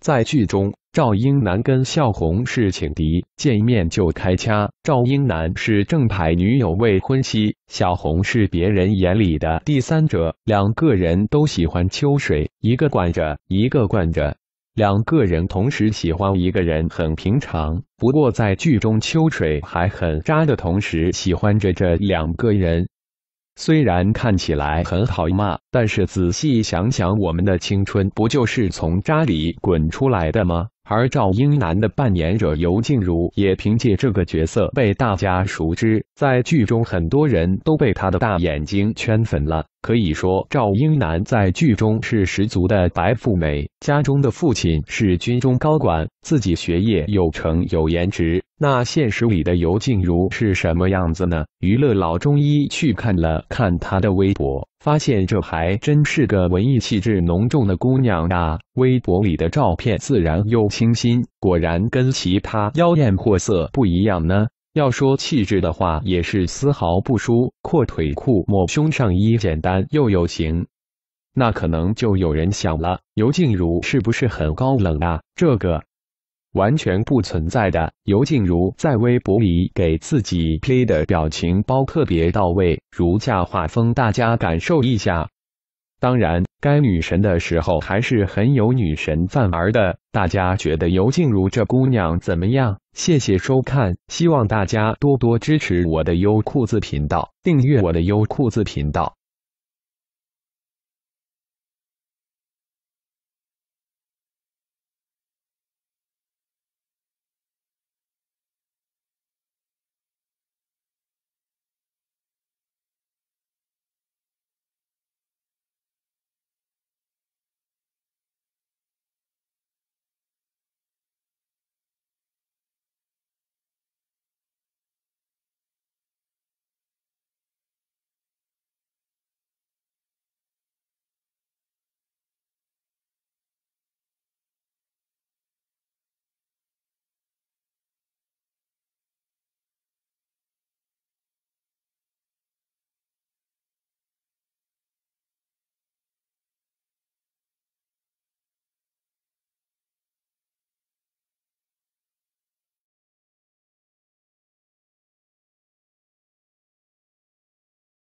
在剧中，赵英男跟小红是情敌，见面就开掐。赵英男是正牌女友未婚妻，小红是别人眼里的第三者。两个人都喜欢秋水，一个惯着，一个惯着。两个人同时喜欢一个人很平常，不过在剧中秋水还很渣的同时，喜欢着这两个人。虽然看起来很好骂，但是仔细想想，我们的青春不就是从渣里滚出来的吗？而赵英男的扮演者尤静茹也凭借这个角色被大家熟知，在剧中很多人都被他的大眼睛圈粉了。可以说，赵英男在剧中是十足的白富美，家中的父亲是军中高管，自己学业有成，有颜值。那现实里的尤静茹是什么样子呢？娱乐老中医去看了看她的微博，发现这还真是个文艺气质浓重的姑娘啊！微博里的照片自然又清新，果然跟其他妖艳货色不一样呢。要说气质的话，也是丝毫不输。阔腿裤、抹胸上衣，简单又有型。那可能就有人想了，尤静茹是不是很高冷啊？这个。完全不存在的。尤静茹在微博里给自己 P 的表情包特别到位，如下画风，大家感受一下。当然，该女神的时候还是很有女神范儿的。大家觉得尤静茹这姑娘怎么样？谢谢收看，希望大家多多支持我的优酷子频道，订阅我的优酷子频道。